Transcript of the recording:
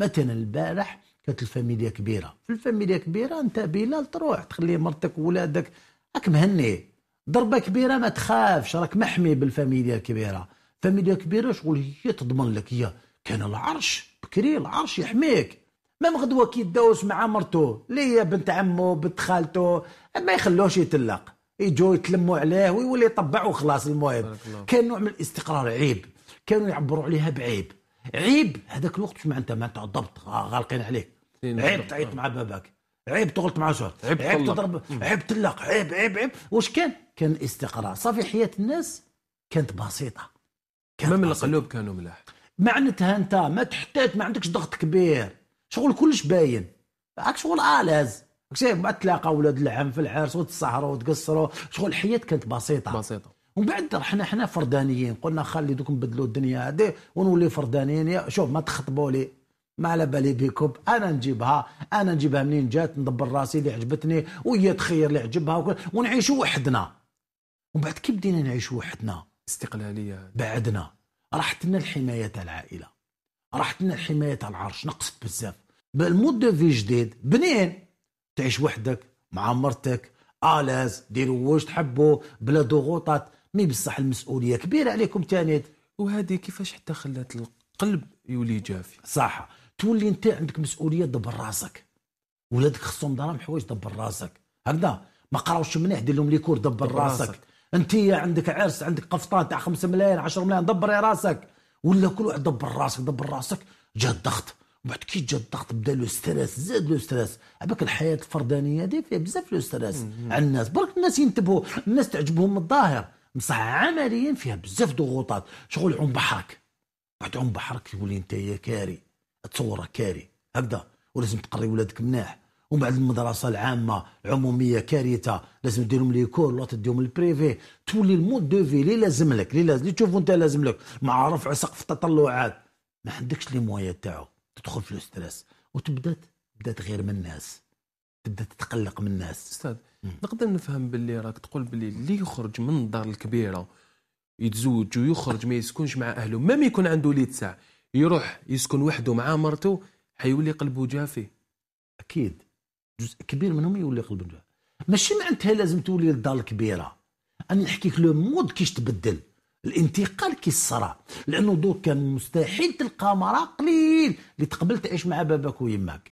مثلا البارح كانت الفاميليا كبيره في الفاميليا كبيره انت بلال تروح تخلي مرتك وولادك راك مهني ضربه كبيره ما تخافش راك محمي بالفاميليا الكبيره فاميليا كبيره شغل هي تضمن لك هي كان العرش بكري العرش يحميك ما غدوه كي يدوس مع مرته اللي هي بنت عمه بنت خالته ما يخلوش يتلق يجوا يتلموا عليه ويولي يطبع وخلاص المهم كان نوع من الاستقرار عيب كانوا يعبروا عليها بعيب عيب هذاك الوقت واش معناتها معناتها الضبط غالقين عليك عيب تعيط آه. مع باباك عيب تغلط مع جار عيب, عيب تضرب عيب تلق عيب عيب عيب واش كان كان الاستقرار صافي حياه الناس كانت بسيطه كانت من القلوب كانوا ملاح معناتها انت ما تحتاج ما عندكش ضغط كبير شغل كلش باين راك شغل الاز شايف ما تلاقى ولاد العم في العرس وتسهروا وتقصروا شغل الحياه كانت بسيطه بسيطه ومن بعد رحنا حنا فردانيين قلنا خلي دوك نبدلوا الدنيا هذه ونولي فردانيين شوف ما تخطبوا لي ما على بالي بكم انا نجيبها انا نجيبها منين جات ندبر راسي اللي عجبتني وهي تخير اللي عجبها ونعيشوا وحدنا ومن بعد كي بدينا نعيشوا وحدنا استقلاليه بعدنا راحت لنا الحمايه تاع العائله راحت لنا الحمايه تاع العرش نقصت بزاف بالمود دو في جديد بنين تعيش وحدك مع مرتك الاز ديروا واش تحبوا بلا ضغوطات مي بصح المسؤوليه كبيره عليكم ثاني وهذه كيفاش حتى خلات القلب يولي جافي صح تولي انت عندك مسؤوليه دبر راسك ولادك خصهم دراهم حوايج دبر راسك هكذا ما قراوش مليح دير لهم ليكور دبر, دبر راسك, راسك. انت عندك عرس عندك قفطان تاع 5 ملايين 10 ملايين دبر راسك ولا كل واحد دبر راسك دبر راسك جا الضغط بعد كي جا الضغط بدا لو ستريس زاد لو ستريس عباك الحياه الفردانيه هذه فيها بزاف لو ستريس على الناس برك الناس ينتبهوا الناس تعجبهم الظاهر بصح عمليا فيها بزاف ضغوطات شغل عم بحرك بعد عم بحرك انت يا كاري تصور كاري هكذا ولازم تقري ولادك مناح ومن بعد المدرسه العامه العموميه كارثه لازم ديرهم لي كور ولا تديهم البريفي تولي المود دو في اللي لازم لك اللي لازم اللي تشوفو انت لازم لك مع رفع سقف التطلعات ما عندكش لي مويا تاعو تدخل في لو ستريس وتبدا تبدا تغير من الناس تبدا تتقلق من الناس استاذ نقدر نفهم باللي راك تقول باللي اللي يخرج من الدار الكبيره يتزوج ويخرج ما يسكنش مع اهله ما يكون عنده ليد ساعه يروح يسكن وحده مع مرته حيولي قلبه جافي اكيد جزء كبير منهم يولي قلبه جافي ماشي معناتها لازم تولي للدار الكبيره انا نحكيك لو مود كيش تبدل الانتقال كي صرا لانه دور كان مستحيل تلقى مراه قليل اللي تقبل تعيش مع باباك ويماك